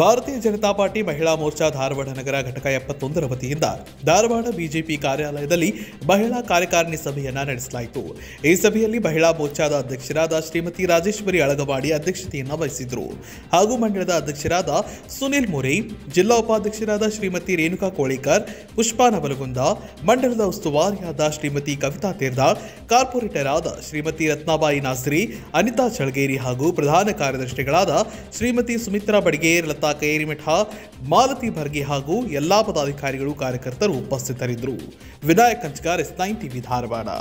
ಭಾರತೀಯ ಜನತಾ ಪಾರ್ಟಿ ಮಹಿಳಾ ಮೋರ್ಚಾ ಧಾರವಾಡ ನಗರ ಘಟಕ ಎಪ್ಪತ್ತೊಂದರ ವತಿಯಿಂದ ಧಾರವಾಡ ಬಿಜೆಪಿ ಕಾರ್ಯಾಲಯದಲ್ಲಿ ಮಹಿಳಾ ಕಾರ್ಯಕಾರಿಣಿ ಸಭೆಯನ್ನು ನಡೆಸಲಾಯಿತು ಈ ಸಭೆಯಲ್ಲಿ ಮಹಿಳಾ ಮೋರ್ಚಾದ ಅಧ್ಯಕ್ಷರಾದ ಶ್ರೀಮತಿ ರಾಜೇಶ್ವರಿ ಅಳಗವಾಡಿ ಅಧ್ಯಕ್ಷತೆಯನ್ನು ವಹಿಸಿದ್ರು ಹಾಗೂ ಮಂಡಳದ ಅಧ್ಯಕ್ಷರಾದ ಸುನಿಲ್ ಮುರೈ ಜಿಲ್ಲಾ ಉಪಾಧ್ಯಕ್ಷರಾದ ಶ್ರೀಮತಿ ರೇಣುಕಾ ಕೋಳಿಕರ್ ಪುಷ್ಪಾ ನವಲಗುಂದ ಮಂಡಳದ ಉಸ್ತುವಾರಿಯಾದ ಶ್ರೀಮತಿ ಕವಿತಾ ತೇರ್ದಾಳ್ ಕಾರ್ಪೊರೇಟರ್ ಆದ ಶ್ರೀಮತಿ ರತ್ನಾಬಾಯಿ ನಾಸ್ರಿ ಅನಿತಾ ಚಳಗೇರಿ ಹಾಗೂ ಪ್ರಧಾನ ಕಾರ್ಯದರ್ಶಿಗಳಾದ ಶ್ರೀಮತಿ ಸುಮಿತ್ರಾ ಬಡಿಗೇರ್ ಕಾರ್ಯಕರ್ತ ಕೈರಿಮಠ ಮಾಲತಿ ಬರ್ಗಿ ಹಾಗೂ ಎಲ್ಲಾ ಪದಾಧಿಕಾರಿಗಳು ಕಾರ್ಯಕರ್ತರು ಉಪಸ್ಥಿತರಿದ್ದರು Vinayak Kanchkar S nine TV Dharwad